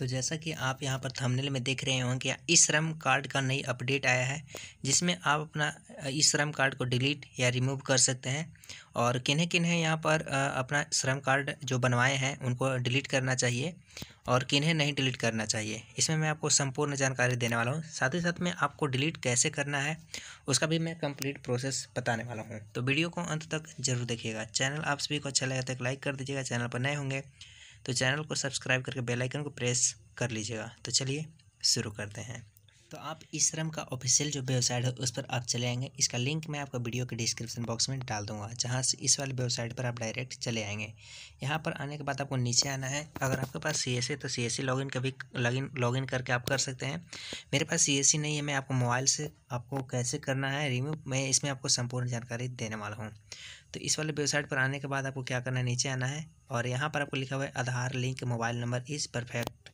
तो जैसा कि आप यहाँ पर थंबनेल में देख रहे होंगे कि इस श्रम कार्ड का नई अपडेट आया है जिसमें आप अपना इस श्रम कार्ड को डिलीट या रिमूव कर सकते हैं और किन्हें किन्हें यहाँ पर अपना श्रम कार्ड जो बनवाए हैं उनको डिलीट करना चाहिए और किन्हें नहीं डिलीट करना चाहिए इसमें मैं आपको संपूर्ण जानकारी देने वाला हूँ साथ ही साथ में आपको डिलीट कैसे करना है उसका भी मैं कंप्लीट प्रोसेस बताने वाला हूँ तो वीडियो को अंत तक जरूर देखिएगा चैनल आप सभी को अच्छा लगे तो लाइक कर दीजिएगा चैनल पर नए होंगे तो चैनल को सब्सक्राइब करके बेल आइकन को प्रेस कर लीजिएगा तो चलिए शुरू करते हैं तो आप इस श्रम का ऑफिशियल जो वेबसाइट है उस पर आप चले आएंगे इसका लिंक मैं आपका वीडियो के डिस्क्रिप्शन बॉक्स में डाल दूंगा जहाँ से इस वाली वेबसाइट पर आप डायरेक्ट चले आएंगे यहाँ पर आने के बाद आपको नीचे आना है अगर आपके पास सी एस तो सी एस लॉगिन कभी लॉगिन लॉगिन करके आप कर सकते हैं मेरे पास सी नहीं है मैं आपको मोबाइल से आपको कैसे करना है रिमूव मैं इसमें आपको संपूर्ण जानकारी देने वाला हूँ तो इस वाले वेबसाइट पर आने के बाद आपको क्या करना है नीचे आना है और यहाँ पर आपको लिखा हुआ है Aadhaar link mobile number is perfect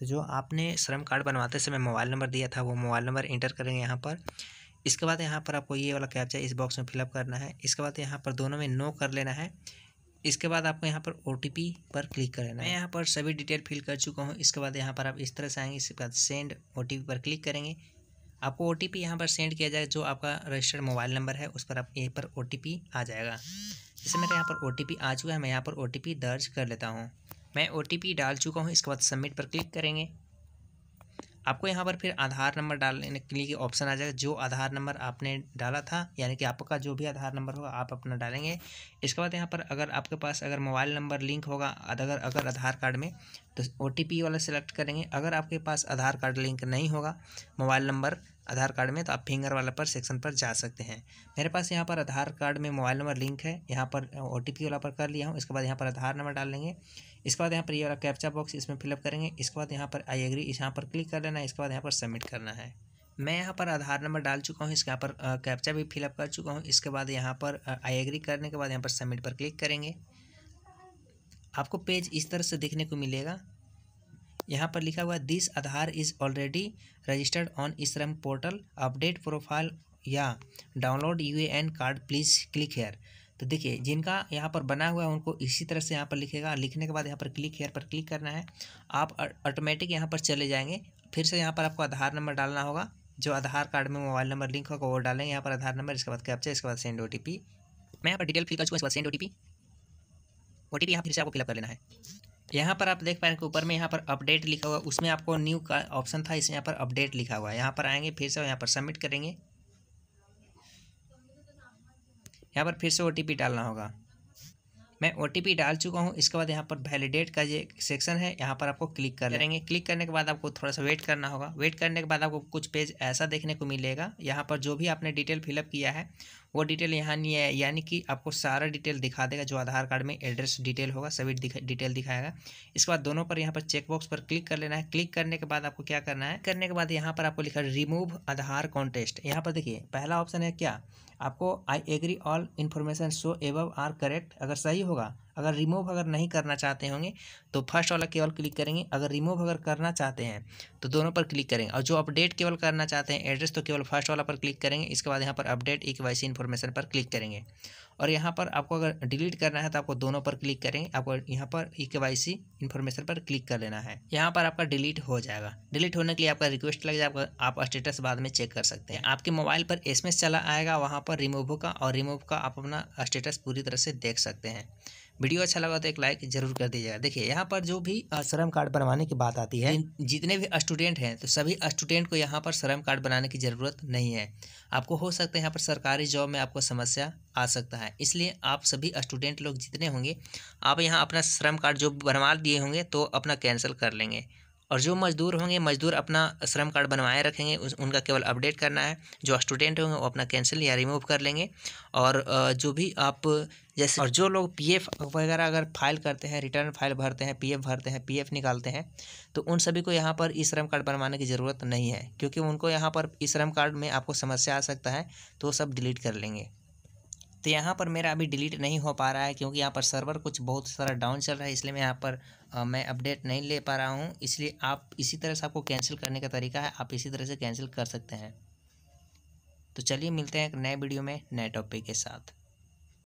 तो जो आपने श्रम कार्ड बनवाते समय मोबाइल नंबर दिया था वो मोबाइल नंबर इंटर करेंगे यहाँ पर इसके बाद यहाँ पर आपको ये वाला कैप्चा इस बॉक्स में फिलअप करना है इसके बाद यहाँ पर दोनों में नो कर लेना है इसके बाद आपको यहाँ पर ओ पर क्लिक कर लेना है यहाँ पर सभी डिटेल फिल कर चुका हूँ इसके बाद यहाँ पर आप इस तरह से आएंगे इसके बाद सेंड ओ पर क्लिक करेंगे आपको ओ टी पी यहाँ पर सेंड किया जाएगा जो आपका रजिस्टर्ड मोबाइल नंबर है उस पर आप यहीं पर ओ टी पी आ जाएगा जैसे मेरे यहाँ पर ओ टी पी आ चुका है मैं यहाँ पर ओ टी पी दर्ज कर लेता हूँ मैं ओ टी पी डाल चुका हूँ इसके बाद सबमिट पर क्लिक करेंगे आपको यहाँ पर फिर आधार नंबर डालने के लिए ऑप्शन आ जाएगा जो आधार नंबर आपने डाला था यानी कि आपका जो भी आधार नंबर होगा आप अपना डालेंगे इसके बाद यहाँ पर अगर आपके पास अगर मोबाइल नंबर लिंक होगा अगर अगर आधार कार्ड में तो ओ वाला सेलेक्ट करेंगे अगर आपके पास आधार कार्ड लिंक नहीं होगा मोबाइल नंबर आधार कार्ड में तो आप फिंगर वाला पर सेक्शन पर जा सकते हैं मेरे पास यहाँ पर आधार कार्ड में मोबाइल नंबर लिंक है यहाँ पर ओ वाला पर कर लिया हूँ इसके बाद यहाँ पर आधार नंबर डाल लेंगे इसके बाद यहाँ पर ये वाला कैप्चा बॉक्स इसमें फिलअप करेंगे इसके बाद यहाँ पर आई एग्री इस यहाँ पर क्लिक कर लेना है इसके बाद यहाँ पर सबमिट करना है मैं यहाँ पर आधार नंबर डाल चुका हूँ इसके यहाँ पर कैप्चा भी फिलअप कर चुका हूँ इसके बाद यहाँ पर आई एग्री करने के बाद यहाँ पर सबमिट पर क्लिक करेंगे आपको पेज इस तरह से देखने को मिलेगा यहाँ पर लिखा हुआ this Aadhaar is already registered on इसम पोर्टल अपडेट प्रोफाइल या download U N card please click here तो देखिए जिनका यहाँ पर बना हुआ है उनको इसी तरह से यहाँ पर लिखेगा लिखने के बाद यहाँ पर क्लिक हेयर पर क्लिक करना है आप ऑटोमेटिक यहाँ पर चले जाएंगे फिर से यहाँ पर आपको आधार नंबर डालना होगा जो आधार कार्ड में मोबाइल नंबर लिंक होगा वो डालेंगे यहाँ पर आधार नंबर इसके बाद कैप्चा इसके बाद सेंड ओ मैं यहाँ पर डिटेल फिल कर चुका इसके बाद send O T P O T P यहाँ फिर से आपको फिलअप कर लेना है यहाँ पर आप देख पा रहे कि ऊपर में यहाँ पर अपडेट लिखा हुआ उसमें आपको न्यू का ऑप्शन था इसमें यहाँ पर अपडेट लिखा हुआ है यहाँ पर आएंगे फिर से यहाँ पर सबमिट करेंगे यहाँ पर फिर से ओ डालना होगा मैं ओ डाल चुका हूँ इसके बाद यहाँ पर वैलिडेट का ये सेक्शन है यहाँ पर आपको क्लिक कर करेंगे क्लिक करने के बाद आपको थोड़ा सा वेट करना होगा वेट करने के बाद आपको कुछ पेज ऐसा देखने को मिलेगा यहाँ पर जो भी आपने डिटेल फिलअप किया है वो डिटेल यहाँ नहीं है यानी कि आपको सारा डिटेल दिखा देगा जो आधार कार्ड में एड्रेस डिटेल होगा सभी दिखा, डिटेल दिखाएगा इसके बाद दोनों पर यहाँ पर चेकबॉक्स पर क्लिक कर लेना है क्लिक करने के बाद आपको क्या करना है करने के बाद यहाँ पर आपको लिखा रिमूव आधार कॉन्टेस्ट यहाँ पर देखिए पहला ऑप्शन है क्या आपको I agree all information show above are correct अगर सही होगा अगर रिमूव अगर नहीं करना चाहते होंगे तो फर्स्ट वाला केवल क्लिक करेंगे अगर रिमूव अगर करना चाहते हैं तो दोनों पर क्लिक करेंगे और जो अपडेट केवल करना चाहते हैं एड्रेस तो केवल फर्स्ट वाला पर क्लिक करेंगे इसके बाद यहाँ पर अपडेट एक वाई इन्फॉर्मेशन पर क्लिक करेंगे और यहाँ पर आपको अगर डिलीट करना है तो आपको दोनों पर क्लिक करेंगे आपको यहाँ पर E K Y C information पर क्लिक कर लेना है यहाँ पर आपका डिलीट हो जाएगा डिलीट होने के लिए आपका रिक्वेस्ट लग जाएगा आप स्टेटस बाद में चेक कर सकते हैं आपके मोबाइल पर एस चला आएगा वहाँ पर रिमूव का और रिमूव का आप अपना स्टेटस पूरी तरह से देख सकते हैं वीडियो अच्छा लगा तो एक लाइक जरूर कर दीजिएगा देखिए यहाँ पर जो भी श्रम कार्ड बनवाने की बात आती है जितने भी स्टूडेंट हैं तो सभी स्टूडेंट को यहाँ पर श्रम कार्ड बनाने की ज़रूरत नहीं है आपको हो सकता है यहाँ पर सरकारी जॉब में आपको समस्या आ सकता है इसलिए आप सभी स्टूडेंट लोग जितने होंगे आप यहाँ अपना श्रम कार्ड जो बनवा दिए होंगे तो अपना कैंसिल कर लेंगे और जो मज़दूर होंगे मज़दूर अपना श्रम कार्ड बनवाए रखेंगे उनका केवल अपडेट करना है जो स्टूडेंट होंगे वो अपना कैंसिल या रिमूव कर लेंगे और जो भी आप जैसे और जो लोग पीएफ वगैरह अगर फाइल करते हैं रिटर्न फाइल भरते हैं पीएफ भरते हैं पीएफ निकालते हैं तो उन सभी को यहाँ पर ई श्रम कार्ड बनवाने की ज़रूरत नहीं है क्योंकि उनको यहाँ पर ई श्रम कार्ड में आपको समस्या आ सकता है तो सब डिलीट कर लेंगे तो यहाँ पर मेरा अभी डिलीट नहीं हो पा रहा है क्योंकि यहाँ पर सर्वर कुछ बहुत सारा डाउन चल रहा है इसलिए मैं यहाँ पर आ, मैं अपडेट नहीं ले पा रहा हूँ इसलिए आप इसी तरह से आपको कैंसिल करने का तरीका है आप इसी तरह से कैंसिल कर सकते हैं तो चलिए मिलते हैं एक नए वीडियो में नए टॉपिक के साथ